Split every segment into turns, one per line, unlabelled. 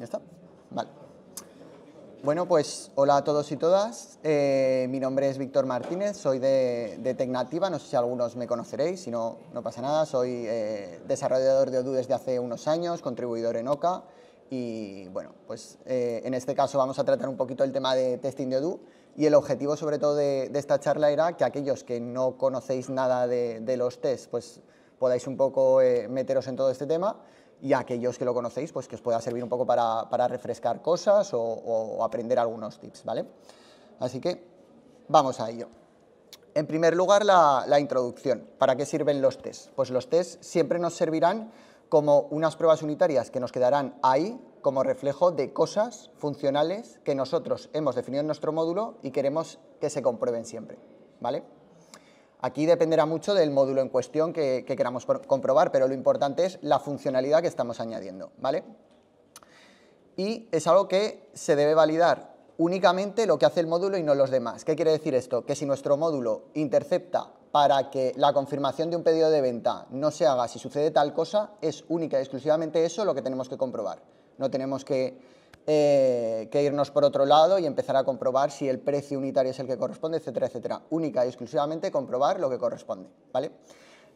¿Ya está? Vale. Bueno, pues hola a todos y todas. Eh, mi nombre es Víctor Martínez, soy de, Tecnativa, no sé si algunos me conoceréis, si no, no pasa nada. Soy eh, desarrollador de Odoo desde hace unos años, contribuidor en OCA y bueno, pues eh, en este caso vamos a tratar un poquito el tema de testing de Odoo y el objetivo sobre todo de, esta charla era que aquellos que no conocéis nada de, de los tests, pues podáis un poco meteros en todo este tema y a aquellos que lo conocéis, pues que os pueda servir un poco para, refrescar cosas o, aprender algunos tips, ¿vale? Así que vamos a ello. En primer lugar, la, la introducción. ¿Para qué sirven los tests? Pues los tests siempre nos servirán como unas pruebas unitarias que nos quedarán ahí como reflejo de cosas funcionales que nosotros hemos definido en nuestro módulo y queremos que se comprueben siempre, ¿vale? Aquí dependerá mucho del módulo en cuestión que, queramos comprobar, pero lo importante es la funcionalidad que estamos añadiendo, ¿vale? Y es algo que se debe validar únicamente lo que hace el módulo y no los demás. ¿Qué quiere decir esto? Que si nuestro módulo intercepta para que la confirmación de un pedido de venta no se haga si sucede tal cosa, es única y exclusivamente eso lo que tenemos que comprobar. No tenemos que eh, que irnos por otro lado y empezar a comprobar si el precio unitario es el que corresponde, etcétera, etcétera. Única y exclusivamente comprobar lo que corresponde, ¿vale?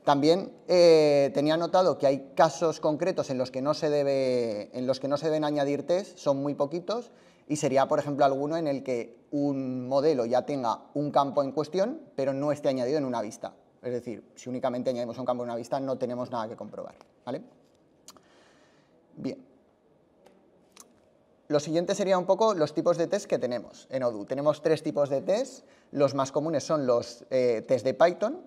También eh, tenía notado que hay casos concretos en los, que no se debe, en los que no se deben añadir test, son muy poquitos, y sería, por ejemplo, alguno en el que un modelo ya tenga un campo en cuestión, pero no esté añadido en una vista. Es decir, si únicamente añadimos un campo en una vista, no tenemos nada que comprobar. ¿vale? Bien. Lo siguiente sería un poco los tipos de test que tenemos en Odoo. Tenemos tres tipos de test. Los más comunes son los eh, test de Python.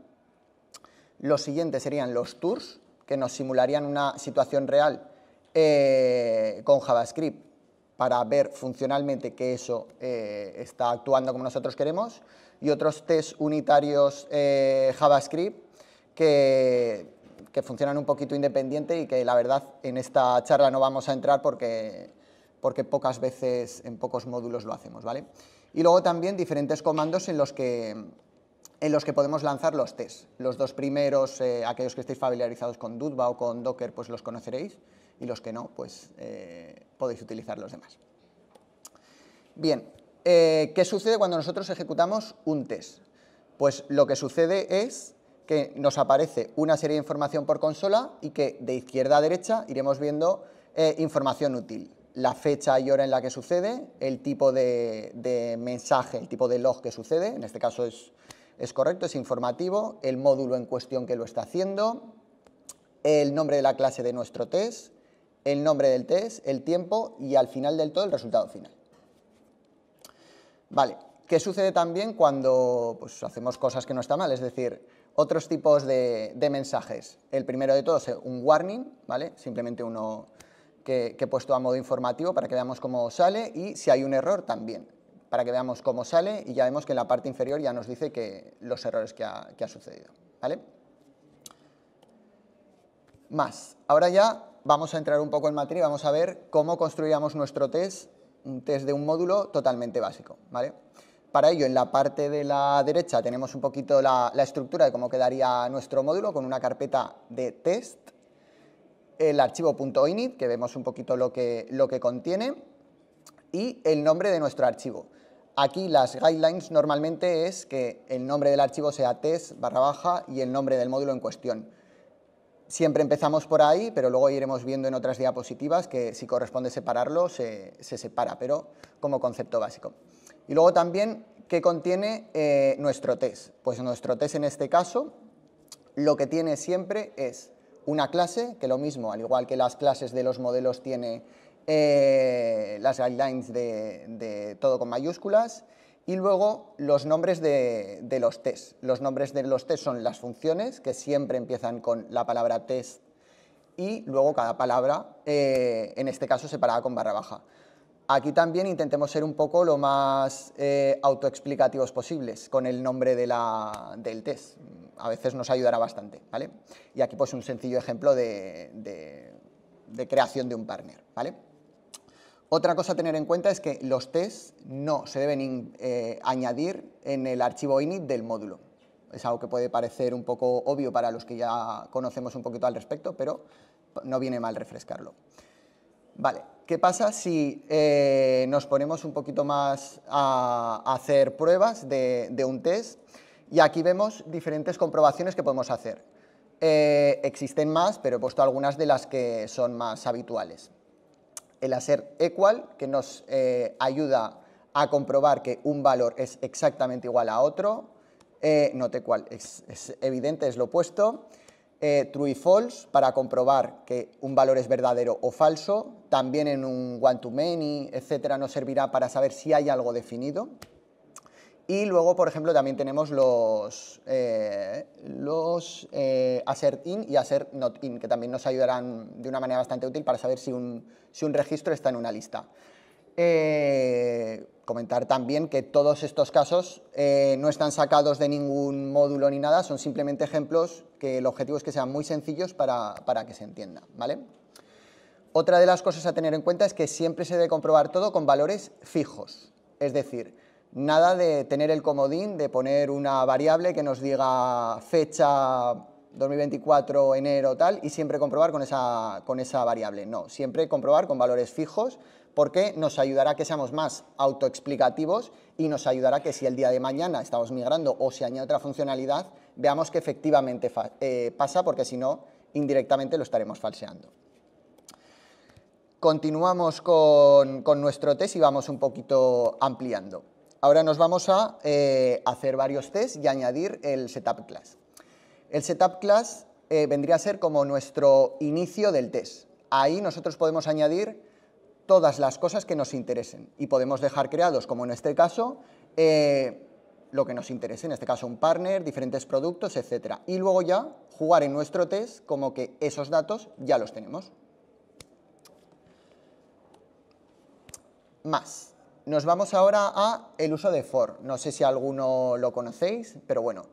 Los siguientes serían los tours, que nos simularían una situación real eh, con JavaScript para ver funcionalmente que eso eh, está actuando como nosotros queremos. Y otros test unitarios JavaScript que que funcionan un poquito independiente y que la verdad en esta charla no vamos a entrar porque porque pocas veces en pocos módulos lo hacemos, ¿vale? Y luego también diferentes comandos en los que, podemos lanzar los tests. Los dos primeros, eh, aquellos que estéis familiarizados con Dudba o con Docker, pues los conoceréis, y los que no, pues eh, podéis utilizar los demás. Bien, eh, ¿qué sucede cuando nosotros ejecutamos un test? Pues lo que sucede es que nos aparece una serie de información por consola y que de izquierda a derecha iremos viendo información útil la fecha y hora en la que sucede, el tipo de, mensaje, el tipo de log que sucede, en este caso es, es correcto, es informativo, el módulo en cuestión que lo está haciendo, el nombre de la clase de nuestro test, el nombre del test, el tiempo y al final del todo el resultado final. Vale, ¿qué sucede también cuando pues, hacemos cosas que no está mal? Es decir, otros tipos de, mensajes. El primero de todos es eh, un warning, ¿vale? Simplemente uno que, he puesto a modo informativo para que veamos cómo sale y si hay un error también, para que veamos cómo sale y ya vemos que en la parte inferior ya nos dice que los errores que ha, sucedido. ¿vale? Más, ahora ya vamos a entrar un poco en materia y vamos a ver cómo construíamos nuestro test, un test de un módulo totalmente básico. ¿vale? Para ello, en la parte de la derecha tenemos un poquito la, la estructura de cómo quedaría nuestro módulo con una carpeta de test el archivo .init, que vemos un poquito lo que, lo que contiene, y el nombre de nuestro archivo. Aquí las guidelines normalmente es que el nombre del archivo sea test barra baja y el nombre del módulo en cuestión. Siempre empezamos por ahí, pero luego iremos viendo en otras diapositivas que si corresponde separarlo se, separa, pero como concepto básico. Y luego también, ¿qué contiene eh, nuestro test? Pues nuestro test en este caso lo que tiene siempre es una clase, que lo mismo, al igual que las clases de los modelos tiene eh, las guidelines de, todo con mayúsculas, y luego los nombres de, los test. Los nombres de los test son las funciones, que siempre empiezan con la palabra test, y luego cada palabra, eh, en este caso separada con barra baja aquí también intentemos ser un poco lo más eh, autoexplicativos posibles con el nombre de del test. A veces nos ayudará bastante, ¿vale? Y aquí pues un sencillo ejemplo de, creación de un partner, ¿vale? Otra cosa a tener en cuenta es que los tests no se deben eh, añadir en el archivo init del módulo. Es algo que puede parecer un poco obvio para los que ya conocemos un poquito al respecto, pero no viene mal refrescarlo. Vale, ¿Qué pasa si eh, nos ponemos un poquito más a, hacer pruebas de, un test? Y aquí vemos diferentes comprobaciones que podemos hacer. Eh, existen más, pero he puesto algunas de las que son más habituales. El hacer equal, que nos eh, ayuda a comprobar que un valor es exactamente igual a otro. Note cual es, es evidente, es lo opuesto. Eh, true y false para comprobar que un valor es verdadero o falso. También en un one-to-many, etcétera, nos servirá para saber si hay algo definido. Y luego, por ejemplo, también tenemos los, eh, los eh, assert in y assert not in, que también nos ayudarán de una manera bastante útil para saber si un registro está en una lista. Eh, comentar también que todos estos casos eh, no están sacados de ningún módulo ni nada, son simplemente ejemplos que el objetivo es que sean muy sencillos para, que se entienda. ¿vale? Otra de las cosas a tener en cuenta es que siempre se debe comprobar todo con valores fijos, es decir, nada de tener el comodín de poner una variable que nos diga fecha 2024, enero, tal, y siempre comprobar con esa, con esa variable. No, siempre comprobar con valores fijos porque nos ayudará a que seamos más autoexplicativos y nos ayudará a que si el día de mañana estamos migrando o se añade otra funcionalidad, veamos que efectivamente eh, pasa, porque si no, indirectamente lo estaremos falseando. Continuamos con, nuestro test y vamos un poquito ampliando. Ahora nos vamos a eh, hacer varios tests y añadir el setup class. El setup class eh, vendría a ser como nuestro inicio del test. Ahí nosotros podemos añadir todas las cosas que nos interesen y podemos dejar creados, como en este caso, eh, lo que nos interese, en este caso un partner, diferentes productos, etc. Y luego ya jugar en nuestro test como que esos datos ya los tenemos. Más. Nos vamos ahora a el uso de for. No sé si alguno lo conocéis, pero bueno,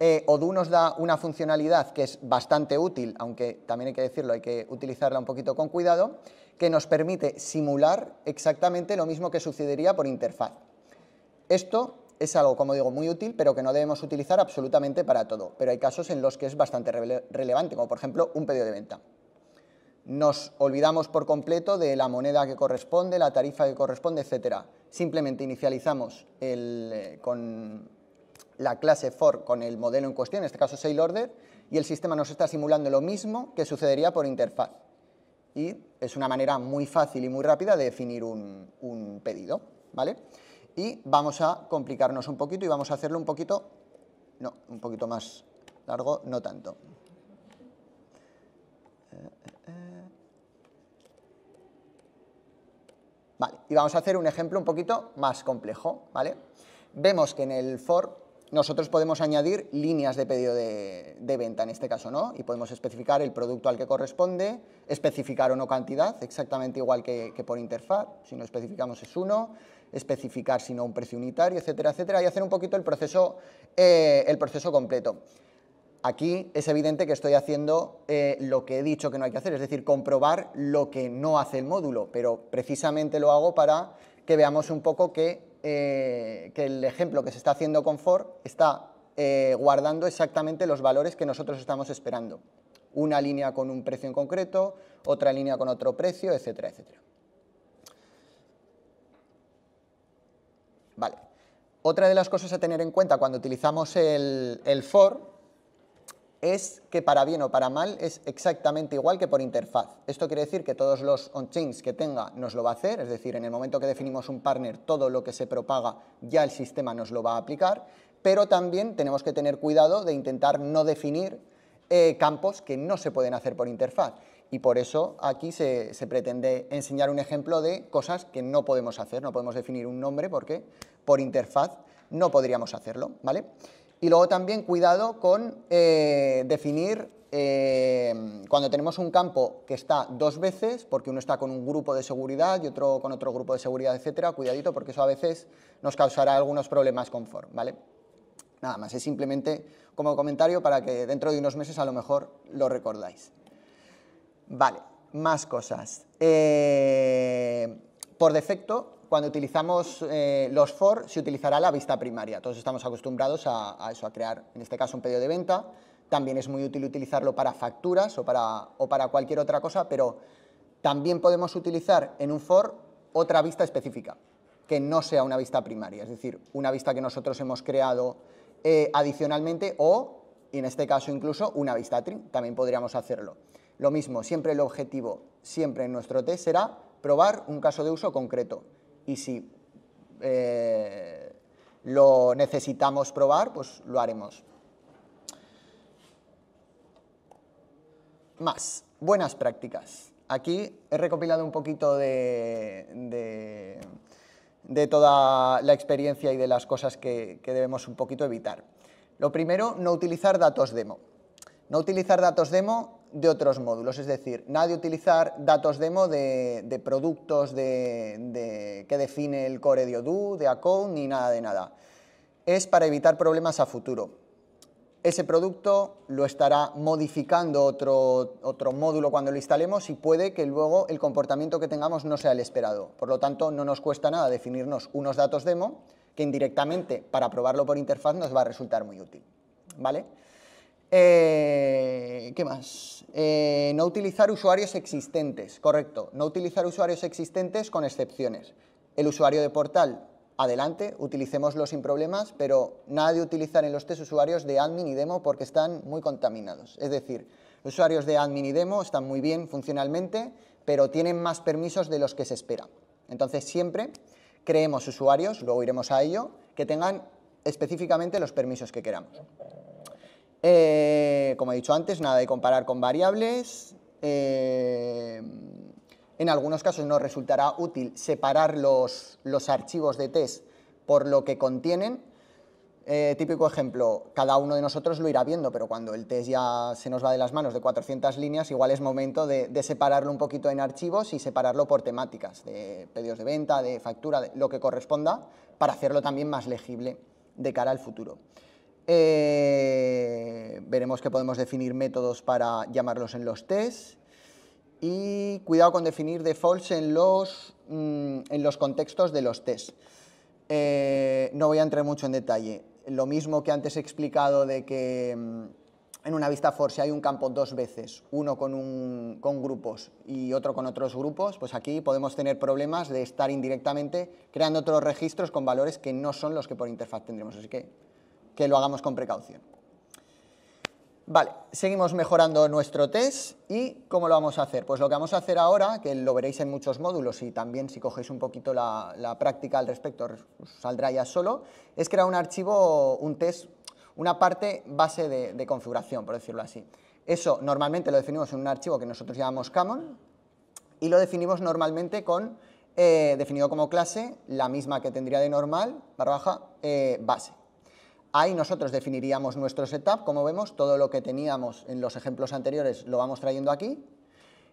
eh, nos da una funcionalidad que es bastante útil, aunque también hay que decirlo, hay que utilizarla un poquito con cuidado, que nos permite simular exactamente lo mismo que sucedería por interfaz. Esto es algo, como digo, muy útil, pero que no debemos utilizar absolutamente para todo. Pero hay casos en los que es bastante relevante, como por ejemplo un pedido de venta. Nos olvidamos por completo de la moneda que corresponde, la tarifa que corresponde, etc. Simplemente inicializamos el, eh, con la clase for con el modelo en cuestión, en este caso saleOrder, order, y el sistema nos está simulando lo mismo que sucedería por interfaz. Y es una manera muy fácil y muy rápida de definir un, un pedido, ¿vale? Y vamos a complicarnos un poquito y vamos a hacerlo un poquito, no, un poquito más largo, no tanto. Vale, y vamos a hacer un ejemplo un poquito más complejo, ¿vale? Vemos que en el for nosotros podemos añadir líneas de pedido de, venta en este caso, ¿no? Y podemos especificar el producto al que corresponde, especificar o no cantidad, exactamente igual que, por interfaz, si no especificamos es uno, especificar si no un precio unitario, etcétera, etcétera, y hacer un poquito el proceso, eh, el proceso completo. Aquí es evidente que estoy haciendo eh, lo que he dicho que no hay que hacer, es decir, comprobar lo que no hace el módulo, pero precisamente lo hago para que veamos un poco eh, que, el ejemplo que se está haciendo con FOR está eh, guardando exactamente los valores que nosotros estamos esperando. Una línea con un precio en concreto, otra línea con otro precio, etcétera, etcétera. Vale. Otra de las cosas a tener en cuenta cuando utilizamos el, el for es que para bien o para mal es exactamente igual que por interfaz. Esto quiere decir que todos los on-chains que tenga nos lo va a hacer, es decir, en el momento que definimos un partner, todo lo que se propaga ya el sistema nos lo va a aplicar, pero también tenemos que tener cuidado de intentar no definir eh, campos que no se pueden hacer por interfaz. Y por eso aquí se, se pretende enseñar un ejemplo de cosas que no podemos hacer, no podemos definir un nombre porque por interfaz no podríamos hacerlo, ¿vale? Y luego también cuidado con eh, definir eh, cuando tenemos un campo que está dos veces, porque uno está con un grupo de seguridad y otro con otro grupo de seguridad, etcétera, cuidadito porque eso a veces nos causará algunos problemas con Form, ¿vale? Nada más, es simplemente como comentario para que dentro de unos meses a lo mejor lo recordáis. Vale, más cosas. Eh, por defecto, cuando utilizamos eh, los for se utilizará la vista primaria. Todos estamos acostumbrados a, eso, a crear en este caso un pedido de venta. También es muy útil utilizarlo para facturas o para, cualquier otra cosa, pero también podemos utilizar en un for otra vista específica, que no sea una vista primaria, es decir, una vista que nosotros hemos creado eh, adicionalmente o, en este caso incluso, una vista trim, también podríamos hacerlo. Lo mismo, siempre el objetivo, siempre en nuestro test será probar un caso de uso concreto y si eh, lo necesitamos probar, pues lo haremos. Más, buenas prácticas. Aquí he recopilado un poquito de, toda la experiencia y de las cosas que, que debemos un poquito evitar. Lo primero, no utilizar datos demo. No utilizar datos demo de otros módulos, es decir, nadie utilizar datos demo de, productos de, que define el core de Odoo, de Account, ni nada de nada. Es para evitar problemas a futuro. Ese producto lo estará modificando otro, otro módulo cuando lo instalemos y puede que luego el comportamiento que tengamos no sea el esperado. Por lo tanto, no nos cuesta nada definirnos unos datos demo que indirectamente para probarlo por interfaz nos va a resultar muy útil. ¿Vale? Eh, ¿Qué más? Eh, no utilizar usuarios existentes, correcto. No utilizar usuarios existentes con excepciones. El usuario de portal, adelante, utilicémoslo sin problemas, pero nada de utilizar en los test usuarios de admin y demo porque están muy contaminados. Es decir, usuarios de admin y demo están muy bien funcionalmente, pero tienen más permisos de los que se espera. Entonces siempre creemos usuarios, luego iremos a ello, que tengan específicamente los permisos que queramos. Eh, como he dicho antes, nada de comparar con variables. Eh, en algunos casos nos resultará útil separar los, archivos de test por lo que contienen. Eh, típico ejemplo, cada uno de nosotros lo irá viendo, pero cuando el test ya se nos va de las manos de 400 líneas, igual es momento de, separarlo un poquito en archivos y separarlo por temáticas, de pedidos de venta, de factura, lo que corresponda, para hacerlo también más legible de cara al futuro. Eh, veremos que podemos definir métodos para llamarlos en los tests. Y cuidado con definir defaults en los, mm, en los contextos de los tests. Eh, no voy a entrar mucho en detalle. Lo mismo que antes he explicado de que mm, en una vista for si hay un campo dos veces, uno con, un, con grupos y otro con otros grupos, pues aquí podemos tener problemas de estar indirectamente creando otros registros con valores que no son los que por interfaz tendremos. Así que que lo hagamos con precaución. Vale, seguimos mejorando nuestro test y ¿cómo lo vamos a hacer? Pues lo que vamos a hacer ahora, que lo veréis en muchos módulos y también si cogéis un poquito la, práctica al respecto saldrá ya solo, es crear un archivo, un test, una parte base de, configuración, por decirlo así. Eso normalmente lo definimos en un archivo que nosotros llamamos common y lo definimos normalmente con, eh, definido como clase, la misma que tendría de normal, barra baja, eh, base. Ahí nosotros definiríamos nuestro setup, como vemos, todo lo que teníamos en los ejemplos anteriores lo vamos trayendo aquí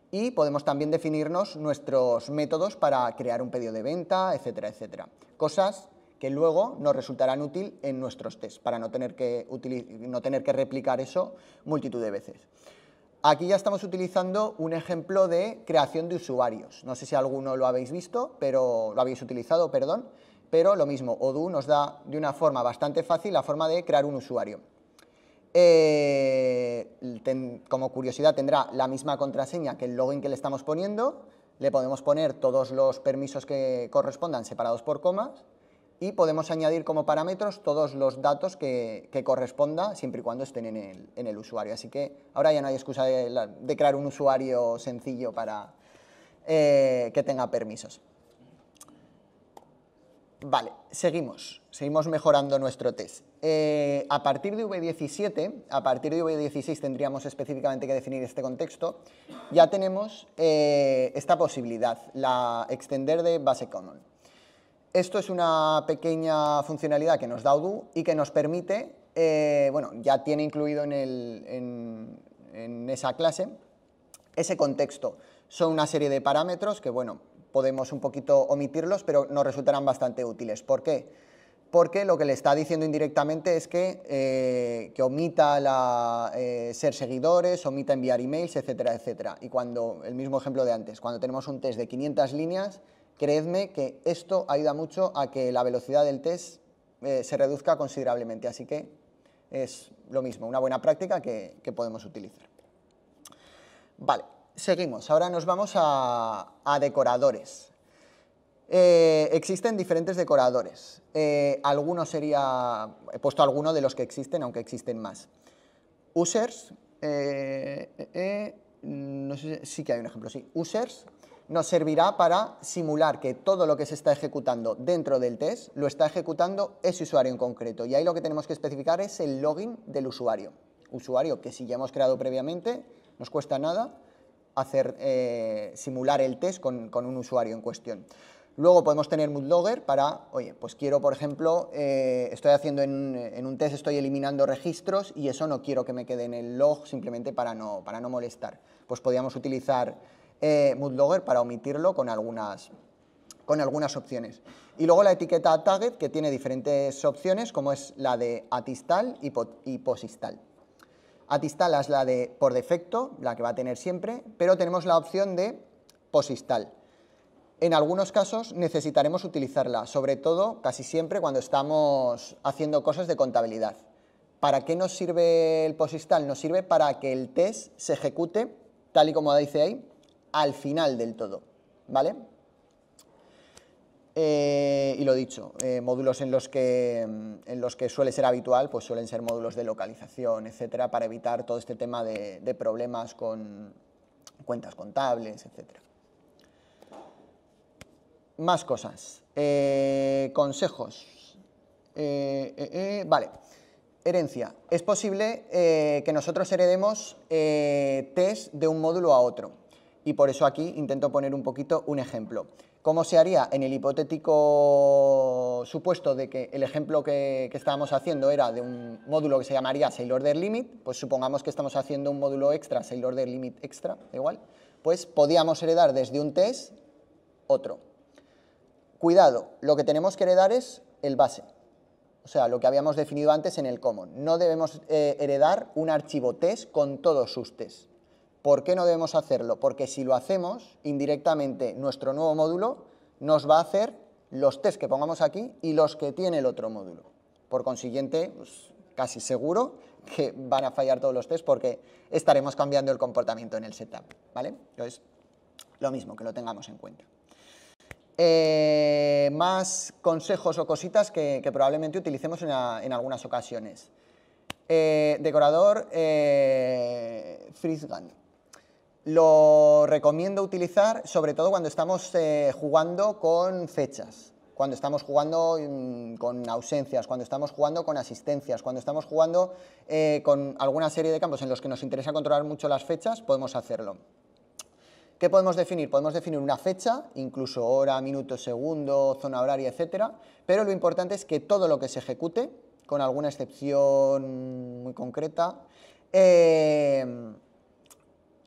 y podemos también definirnos nuestros métodos para crear un pedido de venta, etcétera, etcétera. Cosas que luego nos resultarán útil en nuestros tests para no tener que, no tener que replicar eso multitud de veces. Aquí ya estamos utilizando un ejemplo de creación de usuarios. No sé si alguno lo habéis visto, pero lo habéis utilizado, perdón pero lo mismo, Odoo nos da de una forma bastante fácil la forma de crear un usuario. Eh, como curiosidad tendrá la misma contraseña que el login que le estamos poniendo, le podemos poner todos los permisos que correspondan separados por comas y podemos añadir como parámetros todos los datos que, correspondan corresponda siempre y cuando estén en el, usuario. Así que ahora ya no hay excusa de, crear un usuario sencillo para eh, que tenga permisos. Vale, seguimos, seguimos mejorando nuestro test. Eh, a partir de V17, a partir de V16 tendríamos específicamente que definir este contexto, ya tenemos eh, esta posibilidad, la extender de base common. Esto es una pequeña funcionalidad que nos da Odoo y que nos permite, eh, bueno, ya tiene incluido en, en esa clase ese contexto. Son una serie de parámetros que, bueno, podemos un poquito omitirlos, pero nos resultarán bastante útiles. ¿Por qué? Porque lo que le está diciendo indirectamente es que, eh, omita eh, ser seguidores, omita enviar emails, etcétera, etcétera. Y cuando, el mismo ejemplo de antes, cuando tenemos un test de 500 líneas, creedme que esto ayuda mucho a que la velocidad del test eh, se reduzca considerablemente. Así que es lo mismo, una buena práctica que, que podemos utilizar. Vale. Seguimos, ahora nos vamos a, decoradores. Eh, existen diferentes decoradores. Eh, Algunos sería, he puesto alguno de los que existen, aunque existen más. Users, eh, no sé, sí que hay un ejemplo, sí. Users nos servirá para simular que todo lo que se está ejecutando dentro del test lo está ejecutando ese usuario en concreto. Y ahí lo que tenemos que especificar es el login del usuario. Usuario que si ya hemos creado previamente, nos cuesta nada, hacer, eh, simular el test con, un usuario en cuestión. Luego podemos tener Moodlogger para, oye, pues quiero, por ejemplo, eh, estoy haciendo en, un test, estoy eliminando registros y eso no quiero que me quede en el log simplemente para no, para no molestar. Pues podríamos utilizar eh, Moodlogger para omitirlo con algunas, con algunas opciones. Y luego la etiqueta target que tiene diferentes opciones como es la de atistal y, y posistal. Atistal es la de por defecto, la que va a tener siempre, pero tenemos la opción de posistal. En algunos casos necesitaremos utilizarla, sobre todo casi siempre cuando estamos haciendo cosas de contabilidad. ¿Para qué nos sirve el posistal? Nos sirve para que el test se ejecute, tal y como dice ahí, al final del todo. ¿Vale? Eh, y lo dicho, eh, módulos mm, en los, que, suele ser habitual, pues suelen ser módulos de localización, etcétera, para evitar todo este tema de, problemas con cuentas contables, etcétera. Más cosas. Eh, consejos. vale. Herencia. Es posible que nosotros heredemos test de un módulo a otro y por eso aquí intento poner un poquito un ejemplo. ¿Cómo se haría en el hipotético supuesto de que el ejemplo que, estábamos haciendo era de un módulo que se llamaría Sale Limit? Pues supongamos que estamos haciendo un módulo extra, Sail Limit extra, igual. Pues podíamos heredar desde un test otro. Cuidado, lo que tenemos que heredar es el base. O sea, lo que habíamos definido antes en el common. No debemos eh, heredar un archivo test con todos sus tests. ¿Por qué no debemos hacerlo? Porque si lo hacemos, indirectamente nuestro nuevo módulo nos va a hacer los test que pongamos aquí y los que tiene el otro módulo. Por consiguiente, pues, casi seguro que van a fallar todos los test porque estaremos cambiando el comportamiento en el setup. ¿vale? Entonces, lo mismo, que lo tengamos en cuenta. Eh, más consejos o cositas que, probablemente utilicemos en, algunas ocasiones. Eh, decorador eh, Frisgan. Lo recomiendo utilizar sobre todo cuando estamos eh, jugando con fechas, cuando estamos jugando mm, con ausencias, cuando estamos jugando con asistencias, cuando estamos jugando eh, con alguna serie de campos en los que nos interesa controlar mucho las fechas, podemos hacerlo. ¿Qué podemos definir? Podemos definir una fecha, incluso hora, minuto, segundo, zona horaria, etcétera, pero lo importante es que todo lo que se ejecute, con alguna excepción muy concreta, eh,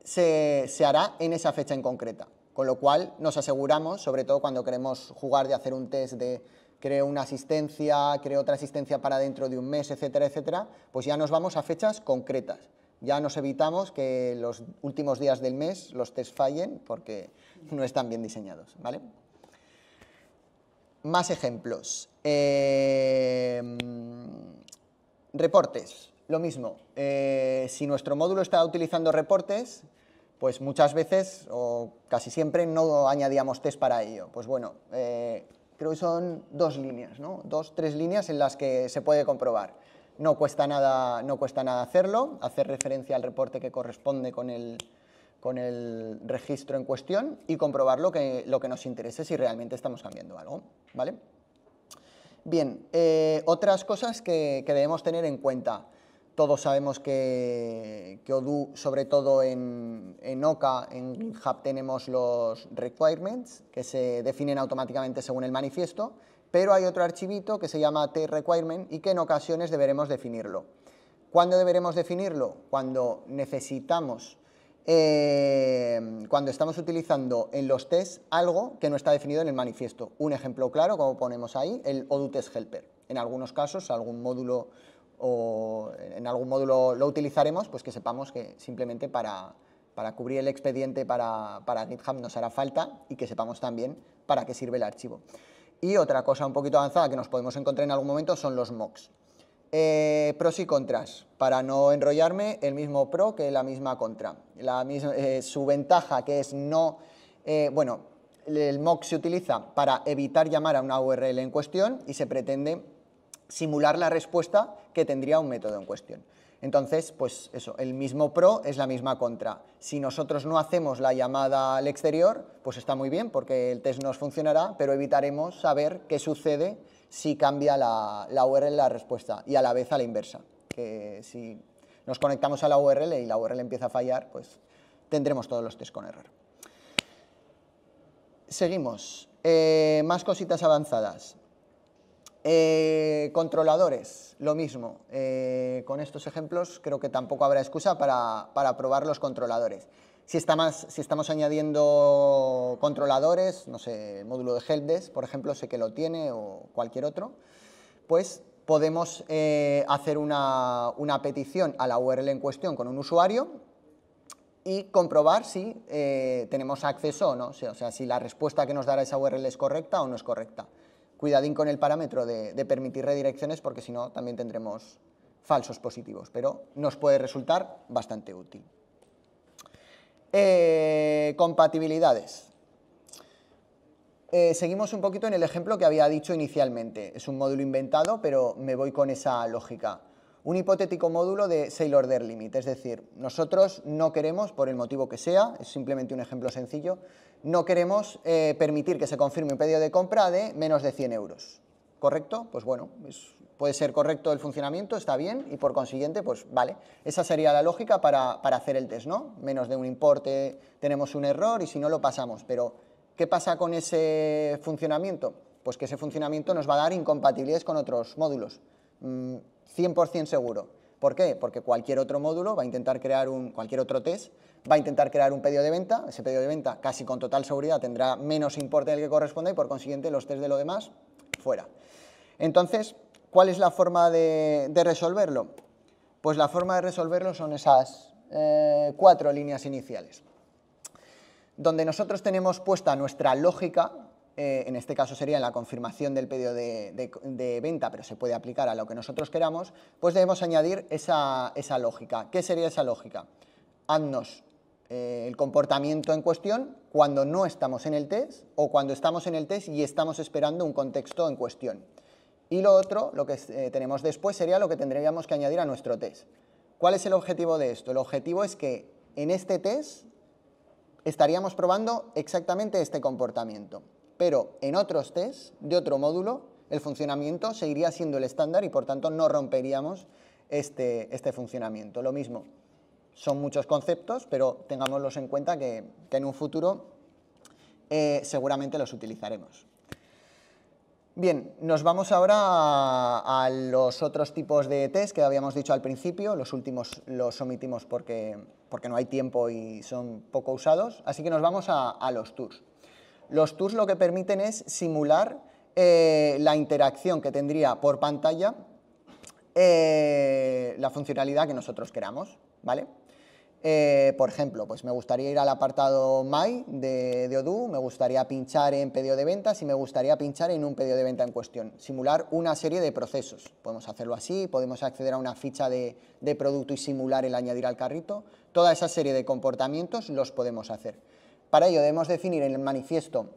se, hará en esa fecha en concreta. Con lo cual nos aseguramos, sobre todo cuando queremos jugar de hacer un test de creo una asistencia, creo otra asistencia para dentro de un mes, etcétera, etcétera, pues ya nos vamos a fechas concretas. Ya nos evitamos que los últimos días del mes los test fallen porque no están bien diseñados, ¿vale? Más ejemplos. Em, reportes. Lo mismo, eh, si nuestro módulo está utilizando reportes, pues muchas veces o casi siempre no añadíamos test para ello. Pues bueno, eh, creo que son dos líneas, ¿no? Dos, tres líneas en las que se puede comprobar. No cuesta nada, no cuesta nada hacerlo, hacer referencia al reporte que corresponde con el, registro en cuestión y comprobar lo que, lo que nos interese si realmente estamos cambiando algo, ¿vale? Bien, eh, otras cosas que, que debemos tener en cuenta. Todos sabemos que, que sobre todo en, OCA, en GitHub tenemos los requirements que se definen automáticamente según el manifiesto, pero hay otro archivito que se llama t-requirement y que en ocasiones deberemos definirlo. ¿Cuándo deberemos definirlo? Cuando necesitamos, eh, cuando estamos utilizando en los tests algo que no está definido en el manifiesto. Un ejemplo claro, como ponemos ahí, el Odoo Test Helper. En algunos casos, algún módulo o en algún módulo lo utilizaremos, pues que sepamos que simplemente para, cubrir el expediente para, para, GitHub nos hará falta y que sepamos también para qué sirve el archivo. Y otra cosa un poquito avanzada que nos podemos encontrar en algún momento son los mocks. Eh, pros y contras. Para no enrollarme, el mismo pro que la misma contra. Eh, su ventaja que es no... Eh, bueno, el mock se utiliza para evitar llamar a una URL en cuestión y se pretende simular la respuesta que tendría un método en cuestión. Entonces, pues eso, el mismo pro es la misma contra. Si nosotros no hacemos la llamada al exterior, pues está muy bien porque el test nos funcionará, pero evitaremos saber qué sucede si cambia la, URL la respuesta y a la vez a la inversa, que si nos conectamos a la URL y la URL empieza a fallar, pues tendremos todos los tests con error. Seguimos. Eh, más cositas avanzadas. Eh, controladores, lo mismo. Eh, con estos ejemplos creo que tampoco habrá excusa para, probar los controladores. Si, estamos añadiendo controladores, no sé, módulo de Helpdesk, por ejemplo, sé que lo tiene o cualquier otro, pues podemos eh, hacer una, una, petición a la URL en cuestión con un usuario y comprobar si tenemos acceso o no, o sea, si la respuesta que nos dará esa URL es correcta o no es correcta cuidadín con el parámetro de, permitir redirecciones porque si no también tendremos falsos positivos, pero nos puede resultar bastante útil. Eh, compatibilidades. Eh, seguimos un poquito en el ejemplo que había dicho inicialmente. Es un módulo inventado, pero me voy con esa lógica. Un hipotético módulo de sale Order Limit, es decir, nosotros no queremos, por el motivo que sea, es simplemente un ejemplo sencillo, no queremos eh, permitir que se confirme un pedido de compra de menos de 100 euros. ¿Correcto? Pues bueno, puede ser correcto el funcionamiento, está bien, y por consiguiente, pues vale. Esa sería la lógica para, hacer el test, ¿no? Menos de un importe tenemos un error y si no lo pasamos. Pero, ¿qué pasa con ese funcionamiento? Pues que ese funcionamiento nos va a dar incompatibilidades con otros módulos. 100% mm, seguro. ¿Por qué? Porque cualquier otro módulo va a intentar crear un, cualquier otro test va a intentar crear un pedido de venta, ese pedido de venta casi con total seguridad tendrá menos importe del que corresponde y por consiguiente los tres de lo demás fuera. Entonces, ¿cuál es la forma de, resolverlo? Pues la forma de resolverlo son esas eh, cuatro líneas iniciales, donde nosotros tenemos puesta nuestra lógica, eh, en este caso sería en la confirmación del pedido de, venta, pero se puede aplicar a lo que nosotros queramos, pues debemos añadir esa, esa lógica. ¿Qué sería esa lógica? Haznos eh, el comportamiento en cuestión cuando no estamos en el test o cuando estamos en el test y estamos esperando un contexto en cuestión. Y lo otro, lo que eh, tenemos después, sería lo que tendríamos que añadir a nuestro test. ¿Cuál es el objetivo de esto? El objetivo es que en este test estaríamos probando exactamente este comportamiento, pero en otros tests de otro módulo el funcionamiento seguiría siendo el estándar y por tanto no romperíamos este, este funcionamiento. Lo mismo, son muchos conceptos, pero tengámoslos en cuenta que, en un futuro eh, seguramente los utilizaremos. Bien, nos vamos ahora a, los otros tipos de test que habíamos dicho al principio, los últimos los omitimos porque, porque no hay tiempo y son poco usados, así que nos vamos a, los tours. Los tours lo que permiten es simular eh, la interacción que tendría por pantalla eh, la funcionalidad que nosotros queramos, ¿vale? Eh, por ejemplo, pues me gustaría ir al apartado My de, de Odoo, me gustaría pinchar en pedido de ventas y me gustaría pinchar en un pedido de venta en cuestión. Simular una serie de procesos. Podemos hacerlo así, podemos acceder a una ficha de, producto y simular el añadir al carrito. Toda esa serie de comportamientos los podemos hacer. Para ello debemos definir en el manifiesto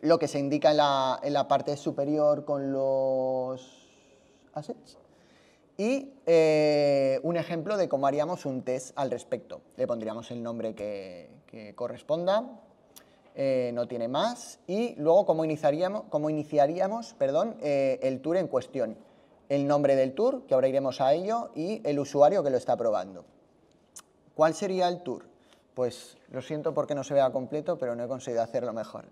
lo que se indica en la, en la parte superior con los assets y eh, un ejemplo de cómo haríamos un test al respecto. Le pondríamos el nombre que, corresponda, eh, no tiene más, y luego cómo iniciaríamos, cómo iniciaríamos perdón, eh, el tour en cuestión. El nombre del tour, que ahora iremos a ello, y el usuario que lo está probando. ¿Cuál sería el tour? Pues lo siento porque no se vea completo, pero no he conseguido hacerlo mejor.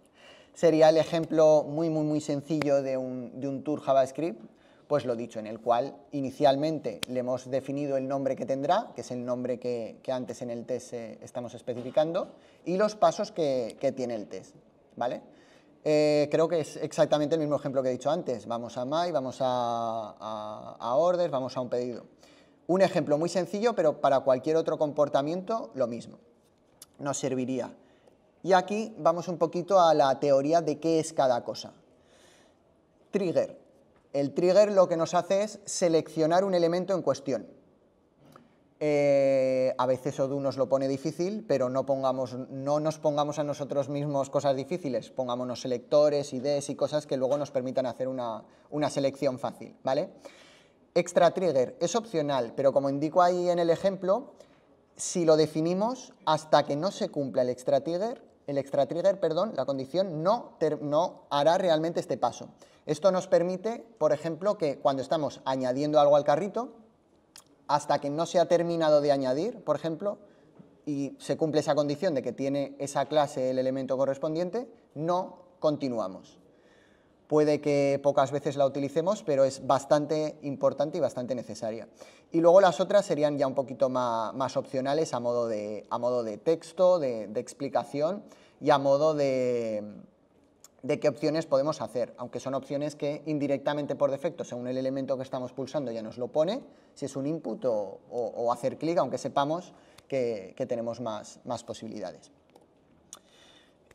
Sería el ejemplo muy, muy, muy sencillo de un tour JavaScript pues lo dicho, en el cual inicialmente le hemos definido el nombre que tendrá, que es el nombre que, antes en el test eh, estamos especificando, y los pasos que, tiene el test, ¿vale? Eh, creo que es exactamente el mismo ejemplo que he dicho antes. Vamos a My, vamos a, a Orders, vamos a un pedido. Un ejemplo muy sencillo, pero para cualquier otro comportamiento, lo mismo. Nos serviría. Y aquí vamos un poquito a la teoría de qué es cada cosa. Trigger. El trigger lo que nos hace es seleccionar un elemento en cuestión. Eh, a veces Odoo nos lo pone difícil, pero no, pongamos, no nos pongamos a nosotros mismos cosas difíciles, pongámonos selectores, IDs y cosas que luego nos permitan hacer una, selección fácil, ¿vale? Extra trigger es opcional, pero como indico ahí en el ejemplo, si lo definimos hasta que no se cumpla el extra trigger, el extra trigger, perdón, la condición no, no hará realmente este paso. Esto nos permite, por ejemplo, que cuando estamos añadiendo algo al carrito, hasta que no se ha terminado de añadir, por ejemplo, y se cumple esa condición de que tiene esa clase el elemento correspondiente, no continuamos. Puede que pocas veces la utilicemos, pero es bastante importante y bastante necesaria. Y luego las otras serían ya un poquito más, opcionales a modo de, a modo de texto, de explicación y a modo de, de qué opciones podemos hacer, aunque son opciones que indirectamente por defecto, según el elemento que estamos pulsando, ya nos lo pone, si es un input o, hacer clic, aunque sepamos que, tenemos más, posibilidades.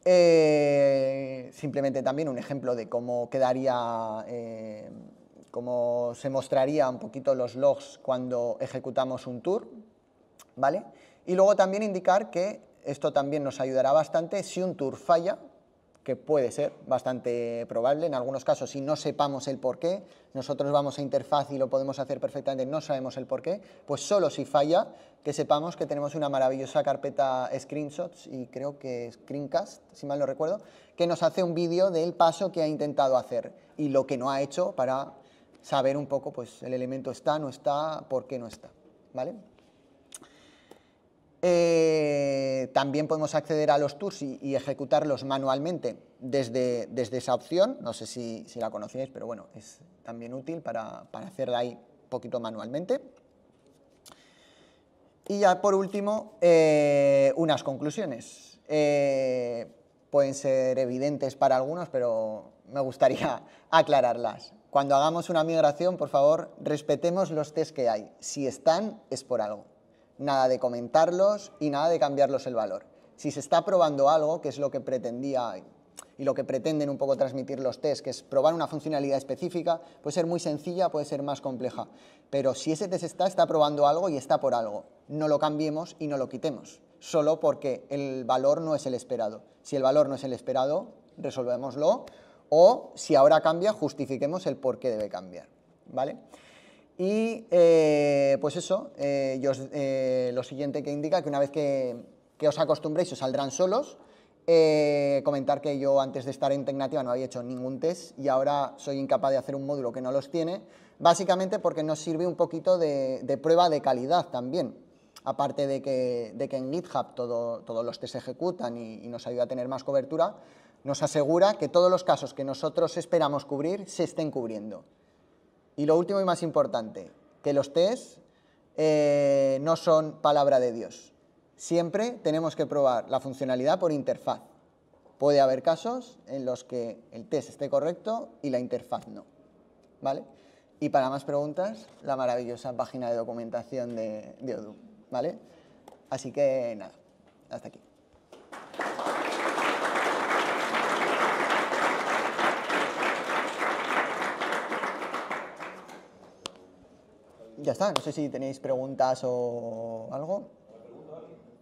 Eh, simplemente también un ejemplo de cómo quedaría, eh, cómo se mostraría un poquito los logs cuando ejecutamos un tour, ¿vale? Y luego también indicar que esto también nos ayudará bastante si un tour falla, que puede ser bastante probable. En algunos casos, si no sepamos el por qué, nosotros vamos a interfaz y lo podemos hacer perfectamente, no sabemos el por qué, pues solo si falla, que sepamos que tenemos una maravillosa carpeta screenshots y creo que screencast, si mal no recuerdo, que nos hace un vídeo del paso que ha intentado hacer y lo que no ha hecho para saber un poco pues, el elemento está, no está, por qué no está. ¿Vale? Eh, también podemos acceder a los tours y, ejecutarlos manualmente desde, desde, esa opción. No sé si, la conocíais, pero bueno, es también útil para, hacerla ahí un poquito manualmente. Y ya por último, eh, unas conclusiones. Eh, pueden ser evidentes para algunos, pero me gustaría aclararlas. Cuando hagamos una migración, por favor, respetemos los test que hay. Si están, es por algo nada de comentarlos y nada de cambiarlos el valor. Si se está probando algo, que es lo que pretendía y lo que pretenden un poco transmitir los test, que es probar una funcionalidad específica, puede ser muy sencilla, puede ser más compleja, pero si ese test está, está probando algo y está por algo. No lo cambiemos y no lo quitemos, solo porque el valor no es el esperado. Si el valor no es el esperado, resolvémoslo, o si ahora cambia, justifiquemos el por qué debe cambiar. ¿Vale? Y eh, pues eso, eh, eh, lo siguiente que indica que una vez que, que os acostumbréis os saldrán solos. comentar que yo antes de estar en Tecnativa no había hecho ningún test y ahora soy incapaz de hacer un módulo que no los tiene, básicamente porque nos sirve un poquito de, prueba de calidad también. Aparte de que, en GitHub todos los test se ejecutan y nos ayuda a tener más cobertura, nos asegura que todos los casos que nosotros esperamos cubrir se estén cubriendo. Y lo último y más importante, que los test eh, no son palabra de Dios. Siempre tenemos que probar la funcionalidad por interfaz. Puede haber casos en los que el test esté correcto y la interfaz no. ¿Vale? Y para más preguntas, la maravillosa página de documentación de, de Odoo. ¿Vale? Así que nada, hasta aquí. ya está, no sé si tenéis preguntas o algo.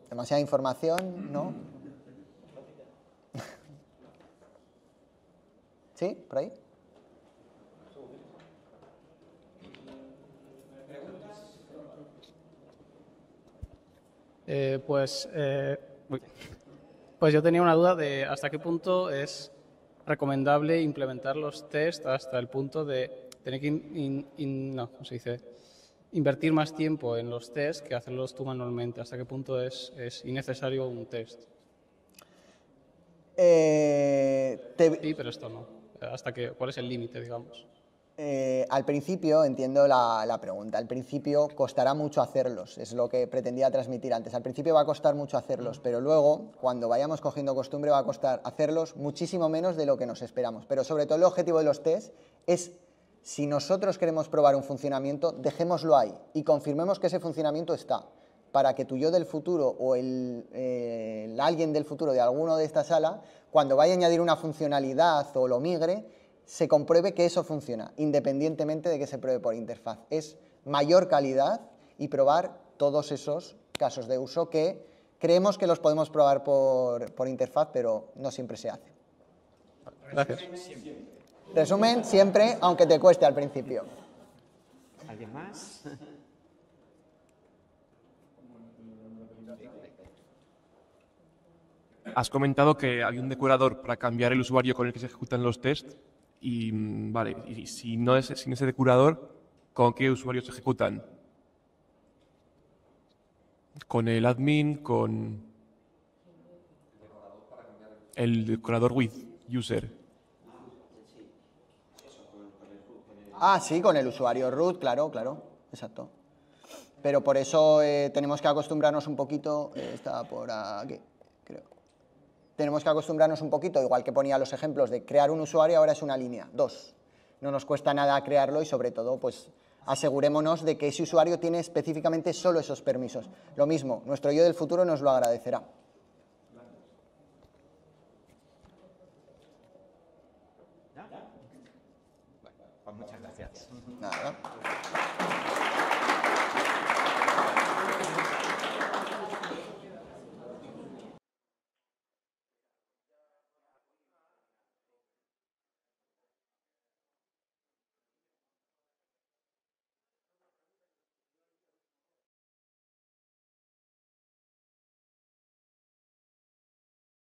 Demasiada información, ¿no? ¿Sí? ¿Por ahí? Eh, pues, eh, pues yo tenía una duda de hasta qué punto es recomendable implementar los test hasta el punto de tener que no, ¿cómo se dice? invertir más tiempo en los tests que hacerlos tú manualmente. ¿Hasta qué punto es, innecesario un test? Eh, sí, pero esto no. ¿Hasta que, ¿Cuál es el límite, digamos? Eh, al principio, entiendo la, la, pregunta, al principio costará mucho hacerlos, es lo que pretendía transmitir antes. Al principio va a costar mucho hacerlos, pero luego, cuando vayamos cogiendo costumbre, va a costar hacerlos muchísimo menos de lo que nos esperamos. Pero sobre todo el objetivo de los test es si nosotros queremos probar un funcionamiento, dejémoslo ahí y confirmemos que ese funcionamiento está, para que tu yo del futuro o eh, el, alguien del futuro de alguno de esta sala, cuando vaya a añadir una funcionalidad o lo migre, se compruebe que eso funciona, independientemente de que se pruebe por interfaz. Es mayor calidad y probar todos esos casos de uso que creemos que los podemos probar por, interfaz, pero no siempre se hace. Resumen siempre, aunque te cueste al principio. ¿Alguien más? Has comentado que hay un decorador para cambiar el usuario con el que se ejecutan los tests. Y mm, vale, y si no es sin ese decorador, ¿con qué usuarios se ejecutan? Con el admin, con el decorador with user. Ah, sí, con el usuario root, claro, claro, exacto. Pero por eso eh, tenemos que acostumbrarnos un poquito, eh, está por aquí, creo. Tenemos que acostumbrarnos un poquito, igual que ponía los ejemplos de crear un usuario, ahora es una línea, dos. No nos cuesta nada crearlo y sobre todo, pues asegurémonos de que ese usuario tiene específicamente solo esos permisos. Lo mismo, nuestro yo del futuro nos lo agradecerá. Да.